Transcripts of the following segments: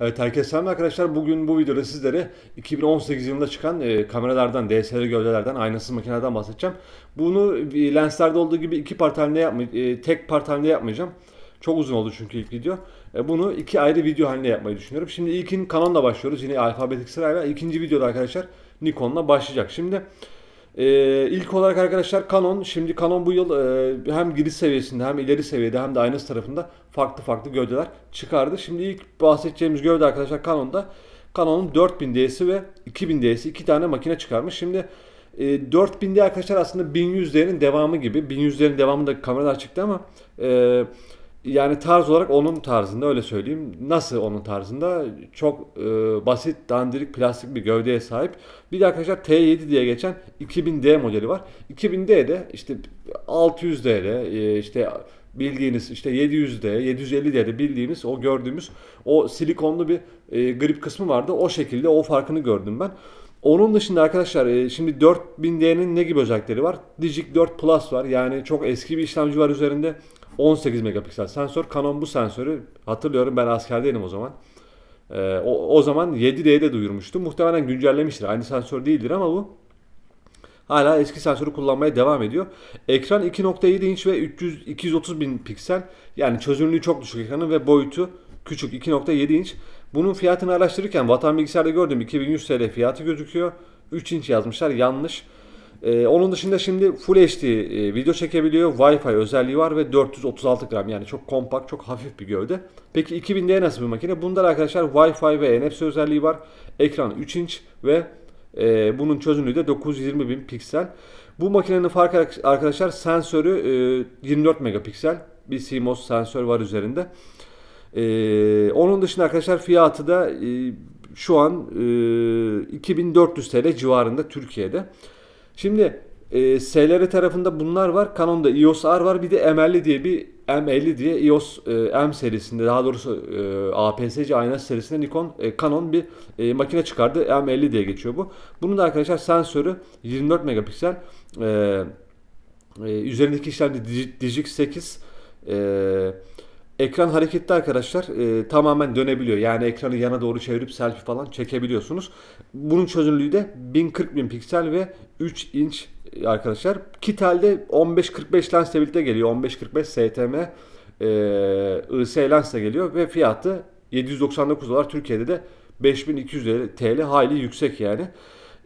Evet herkese selam arkadaşlar. Bugün bu videoda sizlere 2018 yılında çıkan e, kameralardan, DSLR gövdelerden, aynasız makinelerden bahsedeceğim. Bunu e, lenslerde olduğu gibi iki part halinde yapma, e, tek part halinde yapmayacağım. Çok uzun oldu çünkü ilk video. E, bunu iki ayrı video halinde yapmayı düşünüyorum. Şimdi ilkin Canon'la başlıyoruz. Yine alfabetik sırayla. İkinci videoda arkadaşlar Nikon'la başlayacak. Şimdi ee, ilk olarak arkadaşlar Canon. Şimdi Canon bu yıl e, hem giriş seviyesinde hem ileri seviyede hem de aynı tarafında farklı farklı gövdeler çıkardı. Şimdi ilk bahsedeceğimiz gövde arkadaşlar Canon'da. Canon'un 4000 D'si ve 2000 D'si iki tane makine çıkarmış. Şimdi e, 4000'de arkadaşlar aslında 1100 1100'lerin devamı gibi. 1100 1100'lerin devamında kameralar çıktı ama... E, yani tarz olarak onun tarzında öyle söyleyeyim. Nasıl onun tarzında? Çok e, basit, dandirik, plastik bir gövdeye sahip. Bir de arkadaşlar T7 diye geçen 2000D modeli var. 2000 d de işte 600 d de e, işte bildiğiniz işte 700D, 750 d de bildiğimiz o gördüğümüz o silikonlu bir e, grip kısmı vardı. O şekilde o farkını gördüm ben. Onun dışında arkadaşlar e, şimdi 4000D'nin ne gibi özellikleri var? Digic 4 Plus var. Yani çok eski bir işlemci var üzerinde. 18 megapiksel sensör. Canon bu sensörü hatırlıyorum ben askerdeydim o zaman. Ee, o, o zaman 7D'ye de duyurmuştu. Muhtemelen güncellemiştir. Aynı sensör değildir ama bu hala eski sensörü kullanmaya devam ediyor. Ekran 2.7 inç ve 300 230 bin piksel. Yani çözünürlüğü çok düşük ekranın ve boyutu küçük 2.7 inç. Bunun fiyatını araştırırken Vatan Bilgisayar'da gördüm 2100 TL fiyatı gözüküyor. 3 inç yazmışlar yanlış. Ee, onun dışında şimdi Full HD e, video çekebiliyor. Wi-Fi özelliği var ve 436 gram yani çok kompakt, çok hafif bir gövde. Peki 2000D'ye nasıl bir makine? Bunda arkadaşlar Wi-Fi ve NFC özelliği var. Ekran 3 inç ve e, bunun çözünürlüğü de 920.000 piksel. Bu makinenin farkı arkadaşlar sensörü e, 24 megapiksel. Bir CMOS sensör var üzerinde. E, onun dışında arkadaşlar fiyatı da e, şu an e, 2400 TL civarında Türkiye'de. Şimdi e, SLR tarafında bunlar var. Canon'da EOS R var. Bir de M50 diye bir M50 diye EOS e, M serisinde daha doğrusu e, APS-C aynası serisinde Nikon e, Canon bir e, makine çıkardı. M50 diye geçiyor bu. Bunun da arkadaşlar sensörü 24 megapiksel. E, e, üzerindeki işlemci Digic 8 eee Ekran hareketli arkadaşlar e, tamamen dönebiliyor. Yani ekranı yana doğru çevirip selfie falan çekebiliyorsunuz. Bunun çözünürlüğü de 1040.000 piksel ve 3 inç e, arkadaşlar. Kitel'de 15-45 lensle birlikte geliyor. 15-45 STM e, IS lensle geliyor ve fiyatı 799 dolar. Türkiye'de de 5200 TL hayli yüksek yani.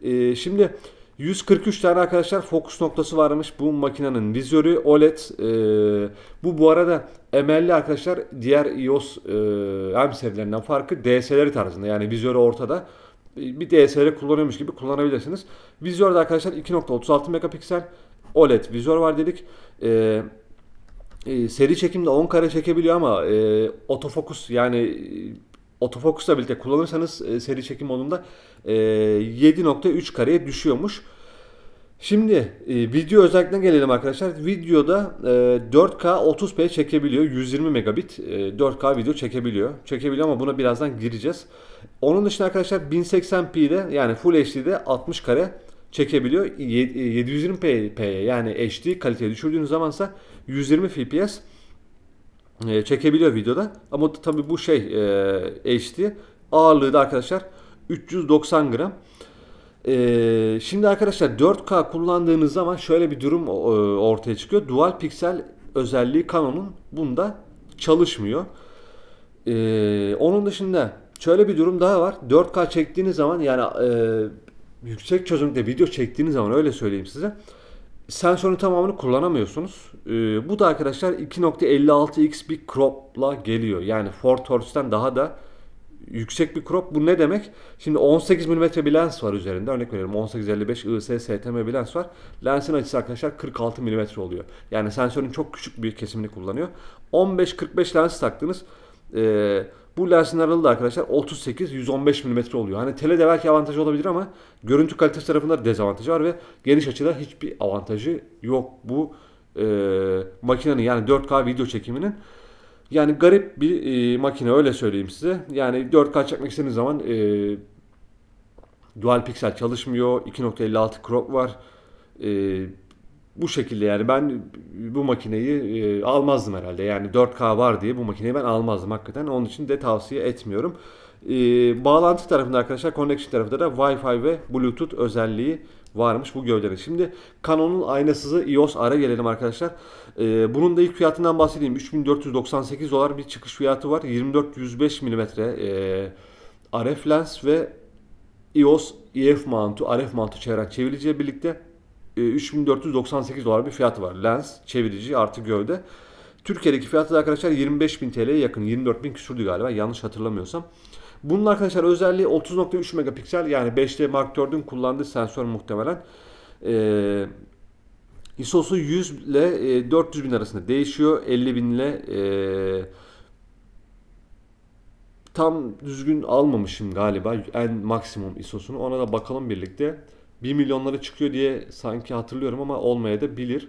E, şimdi 143 tane arkadaşlar fokus noktası varmış bu makinenin vizörü OLED e, bu bu arada emelli arkadaşlar diğer iOS e, M serilerinden farkı DSLR tarzında yani vizörü ortada e, bir DSLR kullanıyormuş gibi kullanabilirsiniz. Vizörde arkadaşlar 2.36 megapiksel OLED vizör var dedik. E, e, seri çekimde 10 kare çekebiliyor ama e, otofokus yani otofokusla birlikte kullanırsanız e, seri çekim modunda 7.3 e, kareye düşüyormuş. Şimdi e, video özelliklerine gelelim arkadaşlar. Videoda e, 4K 30p çekebiliyor. 120 megabit 4K video çekebiliyor. Çekebiliyor ama buna birazdan gireceğiz. Onun dışında arkadaşlar 1080p'de yani Full HD'de 60 kare çekebiliyor. 720p'ye yani HD kaliteye düşürdüğünüz zamansa 120 fps e, çekebiliyor videoda. Ama tabi bu şey e, HD. Ağırlığı da arkadaşlar 390 gram. E, şimdi arkadaşlar 4K kullandığınız zaman şöyle bir durum e, ortaya çıkıyor. Dual piksel özelliği Canon'un bunda çalışmıyor. E, onun dışında şöyle bir durum daha var. 4K çektiğiniz zaman yani e, yüksek çözünürlükte video çektiğiniz zaman öyle söyleyeyim size sensörün tamamını kullanamıyorsunuz. Ee, bu da arkadaşlar 2.56x bir crop'la geliyor. Yani Ford Torch'ten daha da yüksek bir crop. Bu ne demek? Şimdi 18 mm bir lens var üzerinde. Örnek veriyorum 1855 IS STM bir lens var. Lensin açısı arkadaşlar 46 mm oluyor. Yani sensörün çok küçük bir kesimini kullanıyor. 15-45 lens taktınız. E, bu lensin aralığı da arkadaşlar 38-115 mm oluyor. Hani telede belki avantajı olabilir ama görüntü kalitesi tarafında dezavantajı var ve geniş açıda hiçbir avantajı yok bu e, makinenin yani 4K video çekiminin. Yani garip bir e, makine öyle söyleyeyim size. Yani 4K çekmek istediğiniz zaman e, dual piksel çalışmıyor. 2.56 crop var. E, bu şekilde yani ben bu makineyi e, almazdım herhalde. Yani 4K var diye bu makineyi ben almazdım hakikaten. Onun için de tavsiye etmiyorum. E, bağlantı tarafında arkadaşlar connection tarafında da Wi-Fi ve Bluetooth özelliği varmış bu gövdede. Şimdi Canon'un aynasızı EOS R'a gelelim arkadaşlar. E, bunun da ilk fiyatından bahsedeyim. 3498 dolar bir çıkış fiyatı var. 2405 mm e, RF lens ve EOS EF mountu, RF mountu çevren çeviriciyle birlikte 3498 e, dolar bir fiyatı var. Lens, çevirici artı gövde. Türkiye'deki fiyatı da arkadaşlar 25.000 TL'ye yakın. 24.000 küsürdü galiba yanlış hatırlamıyorsam. Bunun arkadaşlar özelliği 30.3 megapiksel yani 5D Mark 4'ün kullandığı sensör muhtemelen. Ee, ISO'su 100 ile 400 e, bin arasında değişiyor. 50 bin ile e, tam düzgün almamışım galiba en maksimum ISO'sunu. Ona da bakalım birlikte. 1 milyonlara çıkıyor diye sanki hatırlıyorum ama olmaya da bilir.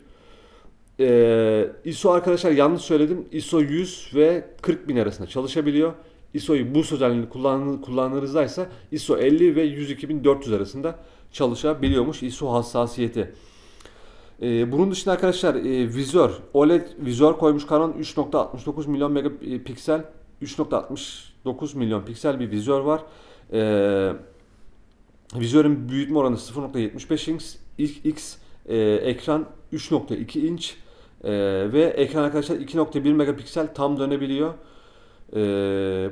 Ee, ISO arkadaşlar yanlış söyledim. ISO 100 ve 40 bin arasında çalışabiliyor. ISO'yu bu özelliğini kullan, kullanırızda ise ISO 50 ve 102400 arasında çalışabiliyormuş ISO hassasiyeti. Ee, bunun dışında arkadaşlar e, vizör, OLED vizör koymuş Canon 3.69 milyon megapiksel 3.69 milyon piksel bir vizör var. Ee, Vizörün büyütme oranı 0.75 inç, ilk X e, ekran 3.2 inç e, ve ekran arkadaşlar 2.1 megapiksel tam dönebiliyor. E,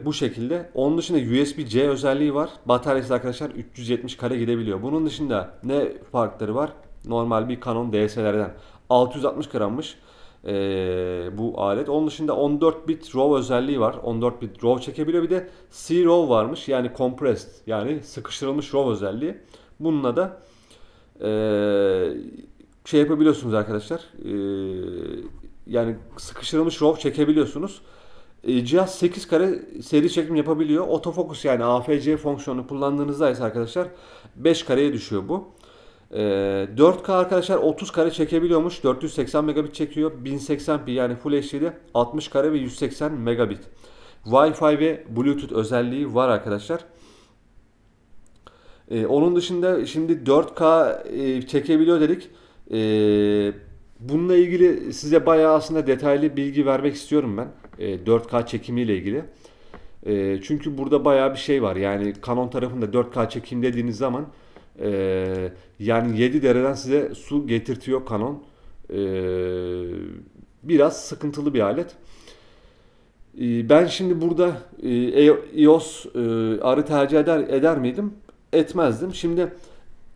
bu şekilde. Onun dışında USB-C özelliği var. Bataryası arkadaşlar 370 kare gidebiliyor. Bunun dışında ne farkları var? Normal bir Canon DSLR'den 660 grammış e, bu alet. Onun dışında 14 bit RAW özelliği var. 14 bit RAW çekebiliyor. Bir de C-RAW varmış. Yani compressed yani sıkıştırılmış RAW özelliği. Bununla da e, şey yapabiliyorsunuz arkadaşlar. E, yani sıkıştırılmış RAW çekebiliyorsunuz. E, cihaz 8 kare seri çekim yapabiliyor. Otofokus yani AFC fonksiyonunu kullandığınızda ise arkadaşlar 5 kareye düşüyor bu. E, ee, 4K arkadaşlar 30 kare çekebiliyormuş. 480 megabit çekiyor. 1080p yani Full HD'de 60 kare ve 180 megabit. Wi-Fi ve Bluetooth özelliği var arkadaşlar. E, onun dışında şimdi 4K e, çekebiliyor dedik. E, bununla ilgili size bayağı aslında detaylı bilgi vermek istiyorum ben. E, 4K çekimiyle ilgili. E, çünkü burada bayağı bir şey var. Yani Canon tarafında 4K çekim dediğiniz zaman ee, yani 7 dereden size su getirtiyor kanon. Ee, biraz sıkıntılı bir alet. Ee, ben şimdi burada e, EOS e, e, arı tercih eder, eder miydim? Etmezdim. Şimdi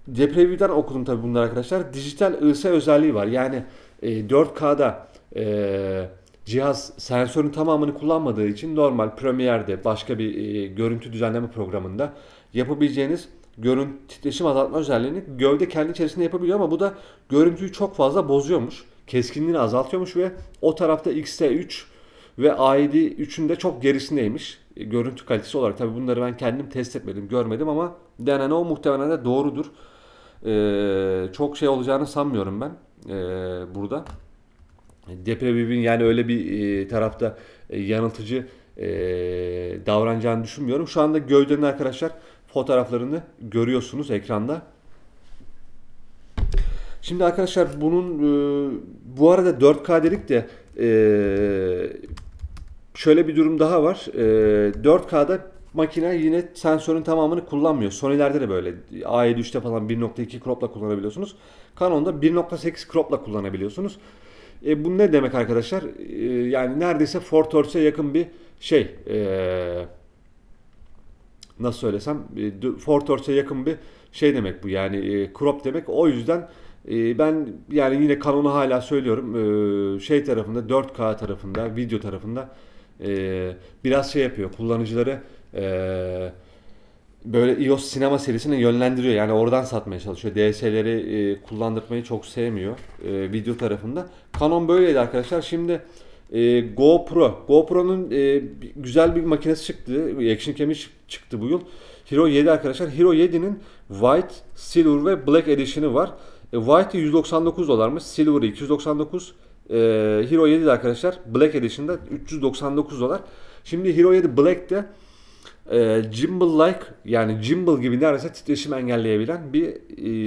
Depreview'den okudum tabii bunlar arkadaşlar. Dijital IS özelliği var. Yani e, 4K'da e, cihaz sensörün tamamını kullanmadığı için normal Premiere'de başka bir e, görüntü düzenleme programında yapabileceğiniz görüntü titreşim azaltma özelliğini gövde kendi içerisinde yapabiliyor ama bu da görüntüyü çok fazla bozuyormuş. Keskinliğini azaltıyormuş ve o tarafta XT3 ve AID 3'ün de çok gerisindeymiş e, görüntü kalitesi olarak. Tabii bunları ben kendim test etmedim, görmedim ama denen o muhtemelen de doğrudur. Ee, çok şey olacağını sanmıyorum ben ee, burada. Depreviv'in yani öyle bir e, tarafta e, yanıltıcı e, davranacağını düşünmüyorum. Şu anda gövdenin arkadaşlar fotoğraflarını görüyorsunuz ekranda. Şimdi arkadaşlar bunun e, bu arada 4K dedik de e, şöyle bir durum daha var. E, 4K'da makine yine sensörün tamamını kullanmıyor. Sony'lerde de böyle. A7-3'te e falan 1.2 crop'la kullanabiliyorsunuz. Canon'da 1.8 crop'la kullanabiliyorsunuz. E, bu ne demek arkadaşlar? E, yani neredeyse 4.4'e yakın bir şey. Eee nasıl söylesem Fortorch'a yakın bir şey demek bu yani e, crop demek. O yüzden e, ben yani yine kanonu hala söylüyorum e, şey tarafında 4K tarafında video tarafında biraz şey yapıyor kullanıcıları böyle iOS sinema serisine yönlendiriyor yani oradan satmaya çalışıyor DSL'leri kullandırmayı çok sevmiyor video tarafında Canon böyleydi arkadaşlar şimdi e, GoPro. GoPro'nun e, güzel bir makinesi çıktı. Action Cam'i çıktı bu yıl. Hero 7 arkadaşlar. Hero 7'nin White, Silver ve Black Edition'ı var. E, White 199 dolarmış. Silver 299. E, Hero 7 de arkadaşlar Black Edition'da 399 dolar. Şimdi Hero 7 Black'te e, gimbal-like yani gimbal gibi neredeyse titreşim engelleyebilen bir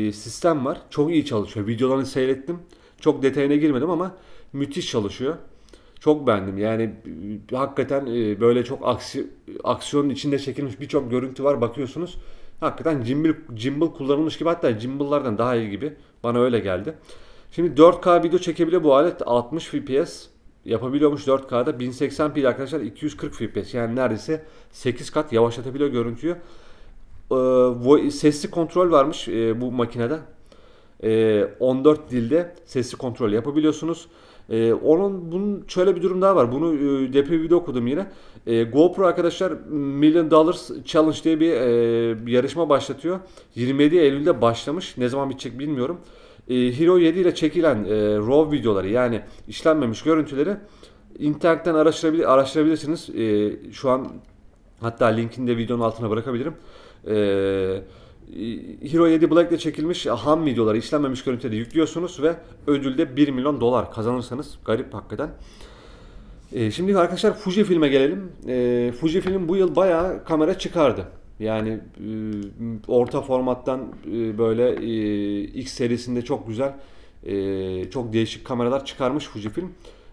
e, sistem var. Çok iyi çalışıyor. Videolarını seyrettim. Çok detayına girmedim ama müthiş çalışıyor çok beğendim. Yani e, hakikaten e, böyle çok aksi, aksiyonun içinde çekilmiş birçok görüntü var bakıyorsunuz. Hakikaten gimbal, gimbal kullanılmış gibi hatta gimballardan daha iyi gibi bana öyle geldi. Şimdi 4K video çekebiliyor bu alet 60 fps yapabiliyormuş 4K'da 1080p arkadaşlar 240 fps yani neredeyse 8 kat yavaşlatabiliyor görüntüyü. Ee, sesli kontrol varmış e, bu makinede. E, ee, 14 dilde sesli kontrol yapabiliyorsunuz. E, onun bunun şöyle bir durum daha var. Bunu e, video okudum yine. E, GoPro arkadaşlar Million Dollars Challenge diye bir e, bir yarışma başlatıyor. 27 Eylül'de başlamış. Ne zaman bitecek bilmiyorum. E, Hero 7 ile çekilen e, RAW videoları yani işlenmemiş görüntüleri internetten araştırabilir, araştırabilirsiniz. E, şu an hatta linkini de videonun altına bırakabilirim. Eee Hero 7 Black ile çekilmiş ham videoları işlenmemiş görüntüleri yüklüyorsunuz ve ödülde 1 milyon dolar kazanırsanız garip hakikaten. E, şimdi arkadaşlar Fuji filme gelelim. E, Fuji film bu yıl bayağı kamera çıkardı. Yani e, orta formattan e, böyle e, X serisinde çok güzel, e, çok değişik kameralar çıkarmış Fuji film.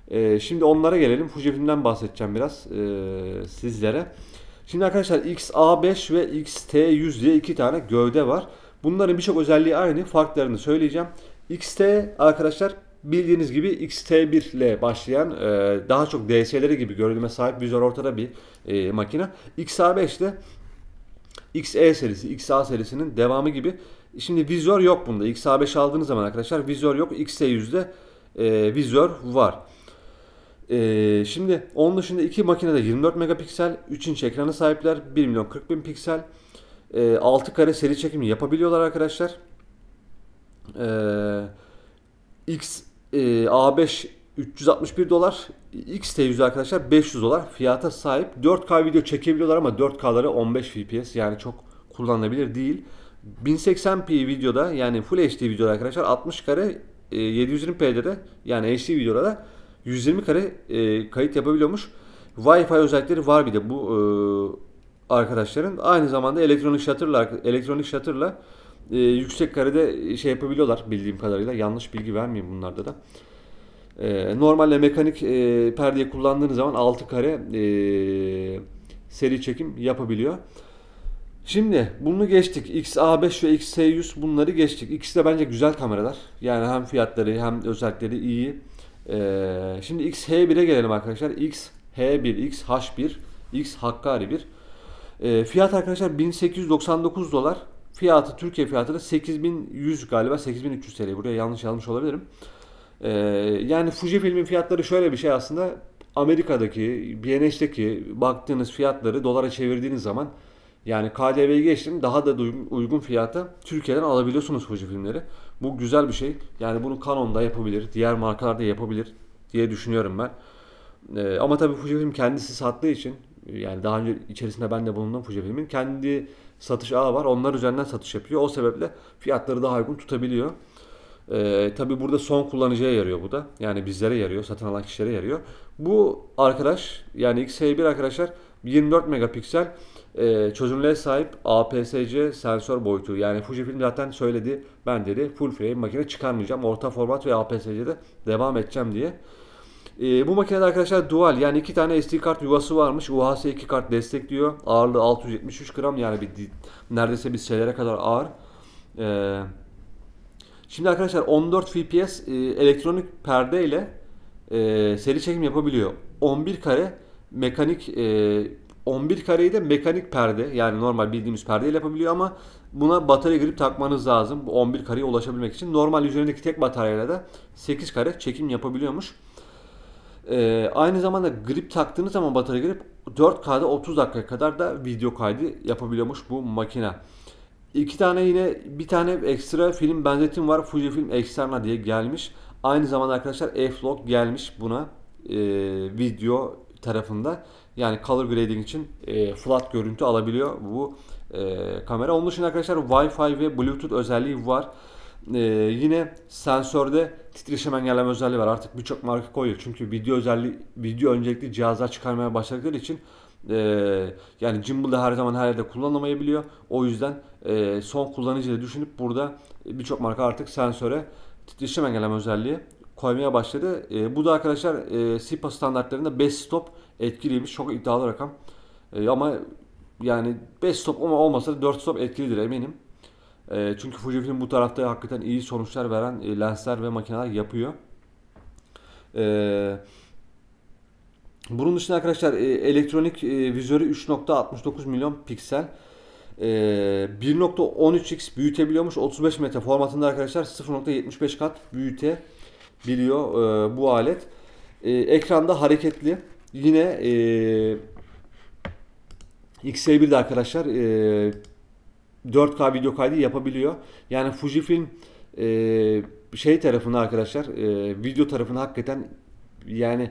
E, şimdi onlara gelelim. Fuji filmden bahsedeceğim biraz e, sizlere. Şimdi arkadaşlar XA5 ve XT100 diye iki tane gövde var. Bunların birçok özelliği aynı. Farklarını söyleyeceğim. XT arkadaşlar bildiğiniz gibi XT1 ile başlayan e, daha çok DS'leri gibi görünüme sahip vizör ortada bir e, makine. XA5 de XE serisi, XA serisinin devamı gibi. Şimdi vizör yok bunda. XA5 aldığınız zaman arkadaşlar vizör yok. XT100'de e, vizör var. Ee, şimdi onun dışında iki makinede 24 megapiksel 3 inç ekranı sahipler. 1 milyon 40 bin piksel. E, ee, 6 kare seri çekimi yapabiliyorlar arkadaşlar. Ee, X e, A5 361 dolar. X T 100 arkadaşlar 500 dolar fiyata sahip. 4K video çekebiliyorlar ama 4K'ları 15 FPS yani çok kullanılabilir değil. 1080p videoda yani Full HD videoda arkadaşlar 60 kare e, 720p'de de yani HD videoda da 120 kare e, kayıt yapabiliyormuş. Wi-Fi özellikleri var bir de bu e, arkadaşların. Aynı zamanda elektronik shutter'la elektronik shutter'la e, yüksek karede şey yapabiliyorlar bildiğim kadarıyla. Yanlış bilgi vermeyeyim bunlarda da. E, normalde mekanik e, perdeye kullandığınız zaman 6 kare e, seri çekim yapabiliyor. Şimdi bunu geçtik. xa 5 ve x 100 bunları geçtik. İkisi de bence güzel kameralar. Yani hem fiyatları hem özellikleri iyi. Ee, şimdi x h1'e gelelim arkadaşlar. x h1, x h1, x hakkari 1. Ee, fiyat arkadaşlar 1899 dolar. Fiyatı Türkiye fiyatı da 8100 galiba 8300 TL. Buraya yanlış yazmış olabilirim. Ee, yani Fuji filmin fiyatları şöyle bir şey aslında. Amerika'daki, BNH'deki baktığınız fiyatları dolara çevirdiğiniz zaman yani KDV'yi geçtim daha da uygun fiyata Türkiye'den alabiliyorsunuz Fuji filmleri. Bu güzel bir şey. Yani bunu Canon da yapabilir, diğer markalar da yapabilir diye düşünüyorum ben. Ee, ama tabii Fujifilm kendisi sattığı için yani daha önce içerisinde ben de bulundum Fujifilm'in kendi satış ağı var. Onlar üzerinden satış yapıyor. O sebeple fiyatları daha uygun tutabiliyor. Ee, tabii burada son kullanıcıya yarıyor bu da. Yani bizlere yarıyor, satın alan kişilere yarıyor. Bu arkadaş yani XH1 arkadaşlar 24 megapiksel e, çözünürlüğe sahip APS-C sensör boyutu. Yani Fujifilm zaten söyledi ben dedi full frame makine çıkarmayacağım. Orta format ve APS-C'de devam edeceğim diye. E, bu makinede arkadaşlar dual yani iki tane SD kart yuvası varmış. UHS 2 kart destekliyor. Ağırlığı 673 gram yani bir neredeyse bir şeylere kadar ağır. E, şimdi arkadaşlar 14 FPS e, elektronik perde ile e, seri çekim yapabiliyor. 11 kare mekanik e, 11 kareyi de mekanik perde yani normal bildiğimiz perdeyle yapabiliyor ama buna batarya girip takmanız lazım. Bu 11 kareye ulaşabilmek için. Normal üzerindeki tek bataryayla da 8 kare çekim yapabiliyormuş. Ee, aynı zamanda grip taktığınız zaman batarya girip 4K'da 30 dakika kadar da video kaydı yapabiliyormuş bu makine. İki tane yine bir tane ekstra film benzetim var. Fujifilm Externa diye gelmiş. Aynı zamanda arkadaşlar F-Log gelmiş buna e, video tarafında. Yani color grading için e, flat görüntü alabiliyor bu e, kamera. Onun dışında arkadaşlar Wi-Fi ve Bluetooth özelliği var. E, yine sensörde titreşim engelleme özelliği var. Artık birçok marka koyuyor. Çünkü video özelliği video öncelikli cihazlar çıkarmaya başladıkları için ee, yani gimbal da her zaman her yerde kullanılamayabiliyor. O yüzden e, son kullanıcıyla düşünüp burada birçok marka artık sensöre titreşim engelleme özelliği koymaya başladı. E, bu da arkadaşlar e, SIPA standartlarında 5 stop etkiliymiş. Çok iddialı rakam. E, ama yani 5 stop ama olmasa da 4 stop etkilidir eminim. E, çünkü Fujifilm bu tarafta hakikaten iyi sonuçlar veren e, lensler ve makineler yapıyor. Eee bunun dışında arkadaşlar e, elektronik e, vizörü 3.69 milyon piksel. E, 1.13x büyütebiliyormuş. 35 metre formatında arkadaşlar 0.75 kat büyütebiliyor e, bu alet. E, ekranda hareketli. Yine e, XC1'de arkadaşlar e, 4K video kaydı yapabiliyor. Yani Fujifilm e, şey tarafında arkadaşlar e, video tarafında hakikaten yani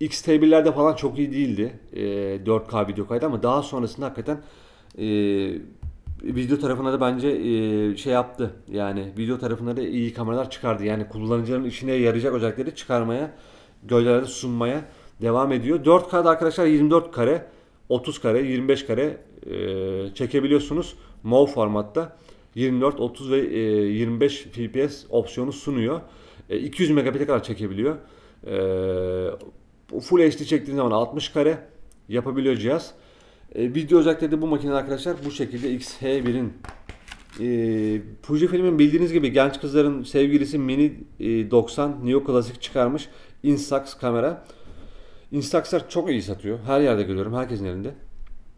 x 1lerde falan çok iyi değildi e, 4K video kaydı ama daha sonrasında hakikaten e, video tarafına da bence e, şey yaptı yani video tarafında da iyi kameralar çıkardı yani kullanıcıların işine yarayacak özellikleri çıkarmaya gölgelerde sunmaya devam ediyor. 4 kare arkadaşlar 24 kare, 30 kare, 25 kare e, çekebiliyorsunuz. MOV formatta 24, 30 ve e, 25 fps opsiyonu sunuyor. E, 200 megapite kadar çekebiliyor. E, Full HD çektiğiniz zaman 60 kare yapabiliyor cihaz. E, video özellikleri de bu makinede arkadaşlar bu şekilde XH1'in e, Fujifilm'in bildiğiniz gibi genç kızların sevgilisi Mini e, 90 Neo Classic çıkarmış Instax kamera. Instax'lar çok iyi satıyor. Her yerde görüyorum. Herkesin elinde.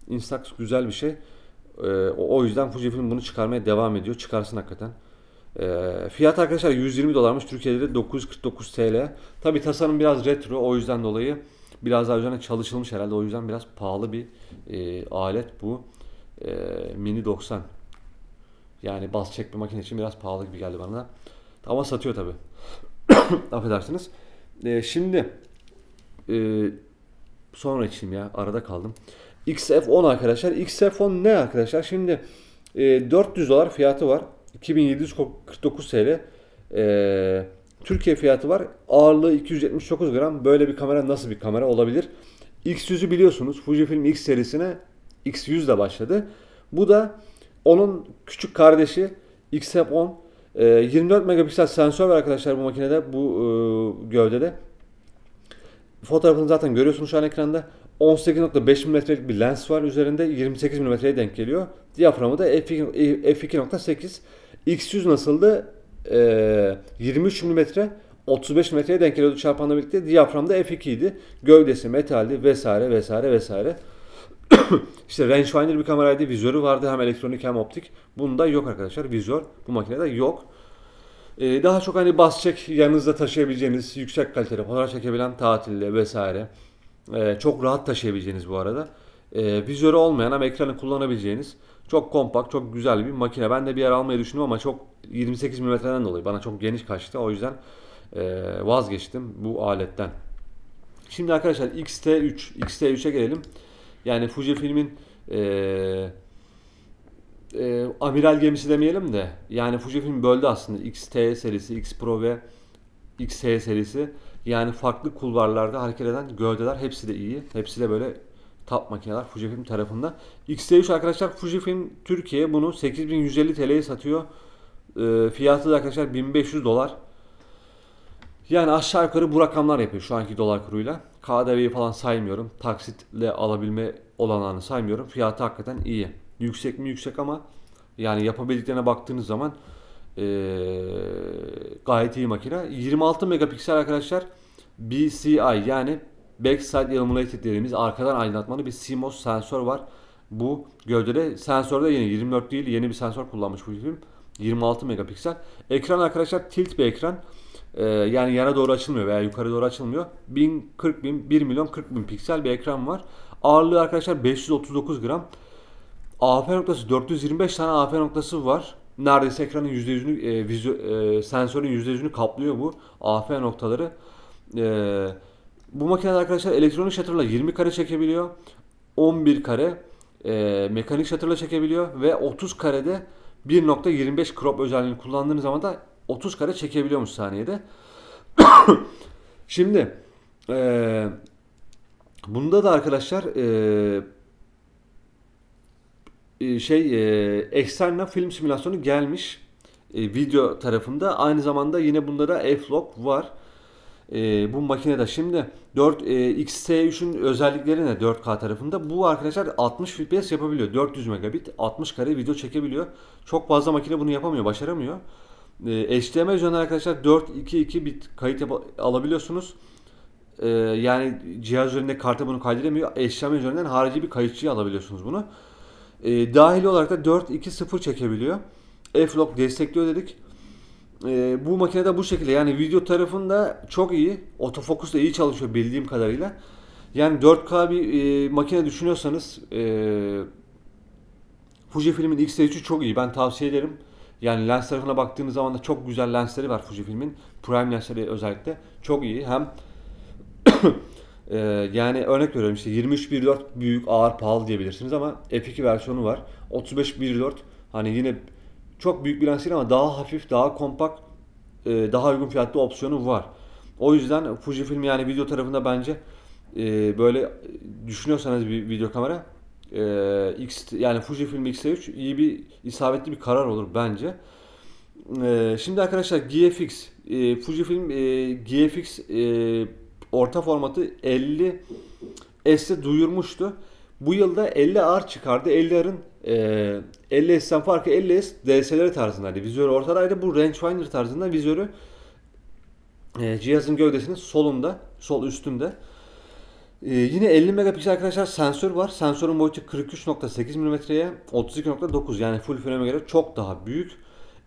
Instax güzel bir şey. Ee, o yüzden Fujifilm bunu çıkarmaya devam ediyor. Çıkarsın hakikaten. Ee, fiyat arkadaşlar 120 dolarmış. Türkiye'de de 949 TL. Tabi tasarım biraz retro. O yüzden dolayı biraz daha üzerine çalışılmış herhalde. O yüzden biraz pahalı bir e, alet bu. E, Mini 90. Yani bas çekme bir makine için biraz pahalı gibi geldi bana da. Ama satıyor tabi. Affedersiniz. E, şimdi e, sonra içeyim ya arada kaldım. XF10 arkadaşlar. XF10 ne arkadaşlar? Şimdi e, 400 dolar fiyatı var. 2749 TL. E, Türkiye fiyatı var. Ağırlığı 279 gram. Böyle bir kamera nasıl bir kamera olabilir? X100'ü biliyorsunuz. Fujifilm X serisine X100 ile başladı. Bu da onun küçük kardeşi XF10. E, 24 megapiksel sensör var arkadaşlar bu makinede, bu e, gövdede fotoğrafını zaten görüyorsunuz şu an ekranda. 18.5 mm'lik bir lens var üzerinde 28 mm'ye denk geliyor. Diyaframı da f2.8. X100 nasıldı? Ee, 23 mm 35 mm'ye denk geliyordu çarpanla birlikte. da f2 idi. Gövdesi metaldi vesaire vesaire vesaire. işte rangefinder bir kameraydı. Vizörü vardı hem elektronik hem optik. Bunda yok arkadaşlar. Vizör bu makinede yok. Ee, daha çok hani bas yanınızda taşıyabileceğiniz yüksek kaliteli fotoğraf çekebilen tatilde vesaire. E, çok rahat taşıyabileceğiniz bu arada. E, vizörü olmayan ama ekranı kullanabileceğiniz çok kompakt, çok güzel bir makine. Ben de bir yer almayı düşündüm ama çok 28 mm'den dolayı bana çok geniş kaçtı. O yüzden e, vazgeçtim bu aletten. Şimdi arkadaşlar X-T3, X-T3'e gelelim. Yani Fujifilm'in filmin e, amiral gemisi demeyelim de yani Fujifilm böldü aslında XT serisi, X Pro ve XH serisi. Yani farklı kulvarlarda hareket eden gövdeler hepsi de iyi. Hepsi de böyle tap makineler Fujifilm tarafında. X-T3 arkadaşlar Fujifilm Türkiye bunu 8150 TL'ye satıyor. E, fiyatı da arkadaşlar 1500 dolar. Yani aşağı yukarı bu rakamlar yapıyor şu anki dolar kuruyla. KDV'yi falan saymıyorum. Taksitle alabilme olanağını saymıyorum. Fiyatı hakikaten iyi. Yüksek mi yüksek ama yani yapabildiklerine baktığınız zaman e, gayet iyi makine. 26 megapiksel arkadaşlar BCI yani Backside Illuminated dediğimiz arkadan aydınlatmalı bir CMOS sensör var. Bu gövdede sensörde yeni 24 değil yeni bir sensör kullanmış bu film. 26 megapiksel. Ekran arkadaşlar tilt bir ekran. Ee, yani yana doğru açılmıyor veya yukarı doğru açılmıyor. 1040 bin, 1 milyon 40 bin piksel bir ekran var. Ağırlığı arkadaşlar 539 gram. AF noktası 425 tane AF noktası var. Neredeyse ekranın %100'ünü, e, vizyo, e, sensörün %100'ünü kaplıyor bu AF noktaları. E, bu makineler arkadaşlar elektronik shutter'la 20 kare çekebiliyor. 11 kare e, mekanik shutter'la çekebiliyor ve 30 karede 1.25 crop özelliğini kullandığınız zaman da 30 kare çekebiliyormuş saniyede. Şimdi e, bunda da arkadaşlar e, e, şey e, eksenle film simülasyonu gelmiş e, video tarafında. Aynı zamanda yine bunlara F-Log var. E, bu makinede şimdi 4 e, XT3'ün özellikleri ne 4K tarafında? Bu arkadaşlar 60 FPS yapabiliyor. 400 megabit 60 kare video çekebiliyor. Çok fazla makine bunu yapamıyor, başaramıyor. E, HDMI üzerinden arkadaşlar 422 bit kayıt alabiliyorsunuz. E, yani cihaz üzerinde karta bunu kaydedemiyor. HDMI üzerinden harici bir kayıtçıya alabiliyorsunuz bunu. E, dahili olarak da 4-2-0 çekebiliyor. F-Log destekliyor dedik. E, bu makine de bu şekilde. Yani video tarafında çok iyi. Otofokus da iyi çalışıyor bildiğim kadarıyla. Yani 4K bir e, makine düşünüyorsanız e, Fujifilm'in X-T3'ü çok iyi. Ben tavsiye ederim. Yani lens tarafına baktığınız zaman da çok güzel lensleri var Fujifilm'in. Prime lensleri özellikle. Çok iyi. Hem ee, yani örnek veriyorum işte 23.1.4 büyük, ağır, pahalı diyebilirsiniz ama F2 versiyonu var. 35.1.4 hani yine çok büyük bir lens değil ama daha hafif, daha kompakt, e, daha uygun fiyatlı opsiyonu var. O yüzden Fujifilm yani video tarafında bence e, böyle düşünüyorsanız bir video kamera e, X yani Fujifilm X-T3 iyi bir isabetli bir karar olur bence. Şimdi arkadaşlar GFX Fujifilm GFX orta formatı 50 S'te duyurmuştu. Bu yılda 50R çıkardı. 50R'ın e, 50S'ten farkı 50S DSLR tarzındaydı. Vizörü ortadaydı. Bu rangefinder tarzında vizörü e, cihazın gövdesinin solunda, sol üstünde. E, yine 50 megapiksel arkadaşlar sensör var. Sensörün boyutu 43.8 mm'ye 32.9 yani full frame'e göre çok daha büyük.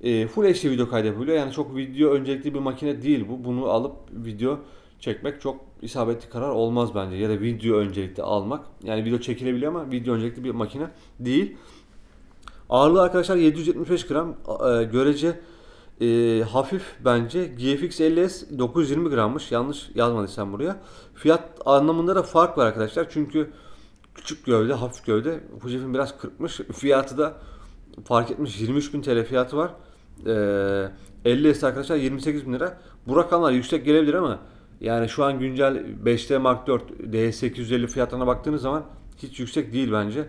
E, full HD video kaydedebiliyor. Yani çok video öncelikli bir makine değil bu. Bunu alıp video çekmek çok isabetli karar olmaz bence. Ya da video öncelikli almak. Yani video çekilebiliyor ama video öncelikli bir makine değil. Ağırlığı arkadaşlar 775 gram. E, görece e, hafif bence. GFX 50S 920 grammış. Yanlış yazmadıysam buraya. Fiyat anlamında da fark var arkadaşlar. Çünkü küçük gövde, hafif gövde. Fujifilm biraz kırpmış. Fiyatı da fark etmiş. 23.000 TL fiyatı var. E, 50S arkadaşlar 28.000 lira. Bu rakamlar yüksek gelebilir ama yani şu an güncel 5D Mark 4 d 850 fiyatlarına baktığınız zaman hiç yüksek değil bence.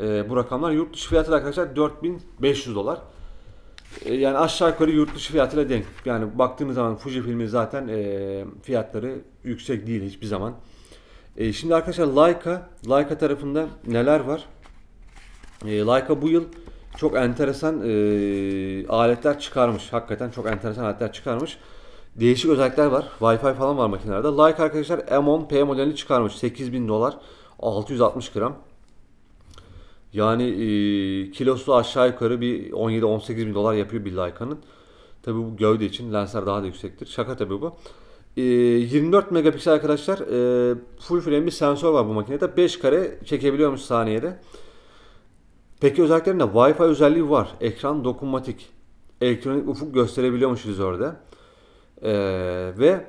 E, bu rakamlar yurt dışı fiyatı arkadaşlar 4500 dolar. E, yani aşağı yukarı yurt dışı fiyatıyla denk. Yani baktığınız zaman Fuji filmi zaten e, fiyatları yüksek değil hiçbir zaman. E, şimdi arkadaşlar Leica, Leica tarafında neler var? E, Leica bu yıl çok enteresan e, aletler çıkarmış. Hakikaten çok enteresan aletler çıkarmış. Değişik özellikler var. Wi-Fi falan var makinelerde. Like arkadaşlar M10 P modelini çıkarmış. 8000 dolar. 660 gram. Yani e, kilosu aşağı yukarı bir 17-18 bin dolar yapıyor bir Leica'nın. Tabi bu gövde için lensler daha da yüksektir. Şaka tabi bu. E, 24 megapiksel arkadaşlar e, full frame bir sensör var bu makinede. 5 kare çekebiliyormuş saniyede. Peki özelliklerinde Wi-Fi özelliği var. Ekran dokunmatik. Elektronik ufuk gösterebiliyormuş vizörde. Ee, ve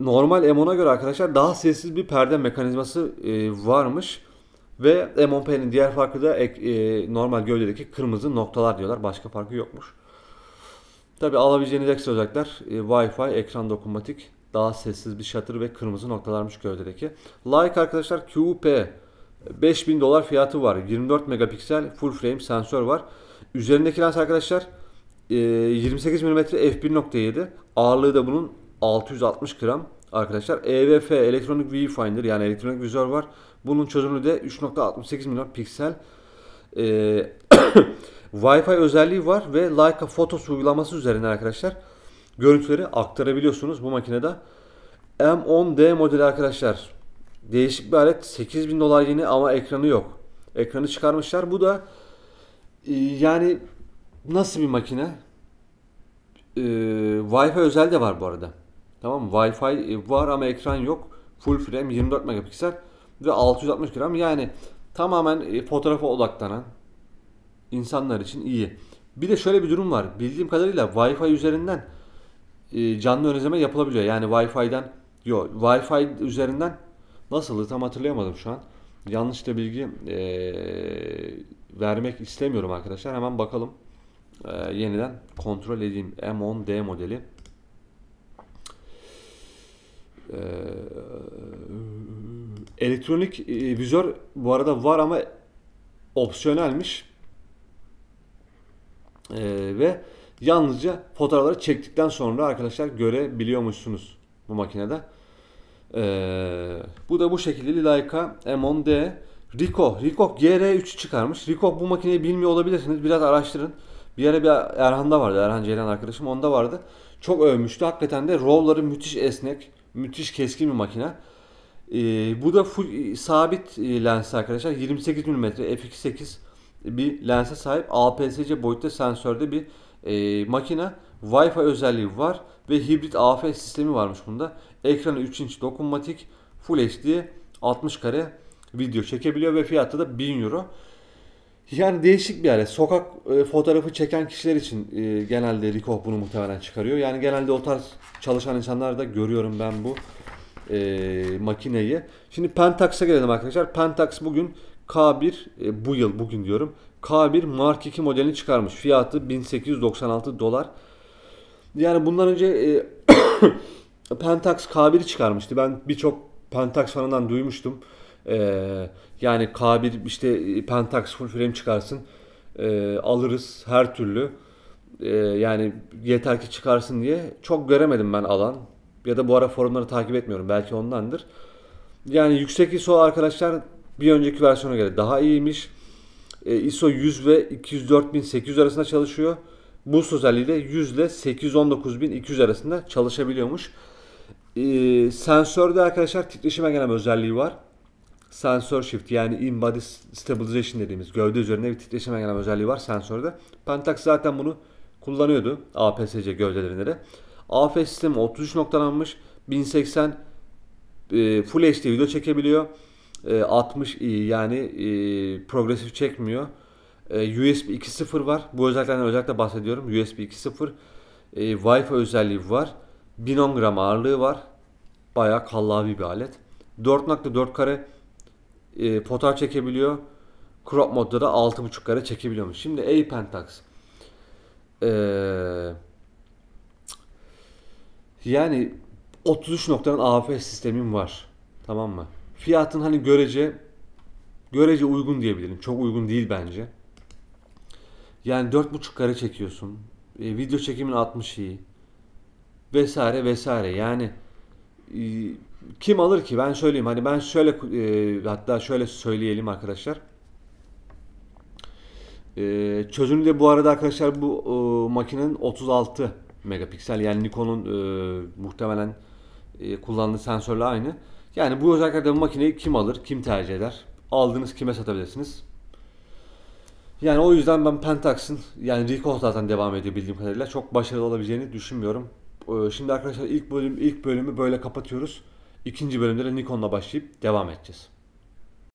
normal M10'a göre arkadaşlar daha sessiz bir perde mekanizması e, varmış. Ve M10P'nin diğer farkı da e, normal gövdedeki kırmızı noktalar diyorlar. Başka farkı yokmuş. Tabi alabileceğiniz ekstra özellikler e, Wi-Fi, ekran dokunmatik, daha sessiz bir shutter ve kırmızı noktalarmış gövdedeki. Like arkadaşlar QP 5000 dolar fiyatı var. 24 megapiksel full frame sensör var. Üzerindeki lens arkadaşlar 28 mm f1.7 ağırlığı da bunun 660 gram arkadaşlar. EVF elektronik viewfinder yani elektronik vizör var. Bunun çözünürlüğü de 3.68 milyon piksel. E, Wi-Fi özelliği var ve Leica Photos uygulaması üzerinden arkadaşlar görüntüleri aktarabiliyorsunuz bu makinede. M10D modeli arkadaşlar. Değişik bir alet. 8000 dolar yeni ama ekranı yok. Ekranı çıkarmışlar. Bu da e, yani Nasıl bir makine? Ee, Wi-Fi özel de var bu arada. Tamam Wi-Fi e, var ama ekran yok. Full frame 24 megapiksel ve 660 gram. Yani tamamen e, fotoğrafa odaklanan insanlar için iyi. Bir de şöyle bir durum var. Bildiğim kadarıyla Wi-Fi üzerinden e, canlı ön izleme yapılabiliyor. Yani Wi-Fi'den yo Wi-Fi üzerinden nasıldı tam hatırlayamadım şu an. Yanlış da bilgi ee, vermek istemiyorum arkadaşlar. Hemen bakalım e, yeniden kontrol edeyim. M10D modeli. E, elektronik e, vizör bu arada var ama opsiyonelmiş. E, ve yalnızca fotoğrafları çektikten sonra arkadaşlar görebiliyormuşsunuz bu makinede. Ee, bu da bu şekilde Leica M10D Ricoh Ricoh GR3 çıkarmış. Ricoh bu makineyi bilmiyor olabilirsiniz. Biraz araştırın. Bir ara bir Erhan'da vardı. Erhan Ceylan arkadaşım onda vardı. Çok övmüştü. Hakikaten de rolları müthiş esnek. Müthiş keskin bir makine. Ee, bu da full, e, sabit e, lens arkadaşlar. 28 mm f2.8 bir lense sahip. APS-C boyutta sensörde bir e, makine. Wi-Fi özelliği var ve hibrit AF sistemi varmış bunda. Ekranı 3 inç dokunmatik, Full HD 60 kare video çekebiliyor ve fiyatı da 1000 euro. Yani değişik bir yer. Sokak e, fotoğrafı çeken kişiler için e, genelde Ricoh bunu muhtemelen çıkarıyor. Yani genelde o tarz çalışan insanlar da görüyorum ben bu e, makineyi. Şimdi Pentax'a gelelim arkadaşlar. Pentax bugün K1 e, bu yıl bugün diyorum. K1 Mark 2 modelini çıkarmış. Fiyatı 1896 dolar. Yani bundan önce e, Pentax K1'i çıkarmıştı. Ben birçok Pentax fanından duymuştum. Ee, yani K1 işte e, Pentax full frame çıkarsın e, alırız her türlü. E, yani yeter ki çıkarsın diye çok göremedim ben alan. Ya da bu ara forumları takip etmiyorum. Belki ondandır. Yani yüksek ISO arkadaşlar bir önceki versiyona göre daha iyiymiş. E, ee, ISO 100 ve 204800 arasında çalışıyor. Bu özelliği de 100 ile 819200 arasında çalışabiliyormuş. E, sensörde arkadaşlar titreşime gelen özelliği var sensör shift yani in body stabilization dediğimiz gövde üzerinde bir titreşime gelen özelliği var sensörde. Pentax zaten bunu kullanıyordu APS-C gövdelerinde de. AF sistemi 33 noktalanmış 1080 e, Full HD video çekebiliyor. E, 60 i e, yani e, progresif çekmiyor. E, USB 2.0 var. Bu özelliklerden özellikle bahsediyorum. USB 2.0 e, Wi-Fi özelliği var. 1010 gram ağırlığı var. Bayağı kallavi bir alet. 4 nokta 4 kare e, potar çekebiliyor. Crop modda da 6.5 kare çekebiliyormuş. Şimdi e, A Pentax. Ee, yani 33 noktanın AF sistemim var. Tamam mı? Fiyatın hani görece görece uygun diyebilirim. Çok uygun değil bence. Yani 4.5 kare çekiyorsun. E, video çekimin 60 iyi. Vesaire vesaire. Yani e, kim alır ki? Ben söyleyeyim. Hani ben şöyle e, hatta şöyle söyleyelim arkadaşlar. E, çözünürlüğü de bu arada arkadaşlar bu e, makinenin 36 megapiksel. Yani Nikon'un e, muhtemelen e, kullandığı sensörle aynı. Yani bu özelliklerde bu makineyi kim alır? Kim tercih eder? Aldığınız kime satabilirsiniz? Yani o yüzden ben Pentax'ın yani Recon zaten devam ediyor bildiğim kadarıyla. Çok başarılı olabileceğini düşünmüyorum. E, şimdi arkadaşlar ilk bölüm ilk bölümü böyle kapatıyoruz. İkinci bölümde de Nikon'la başlayıp devam edeceğiz.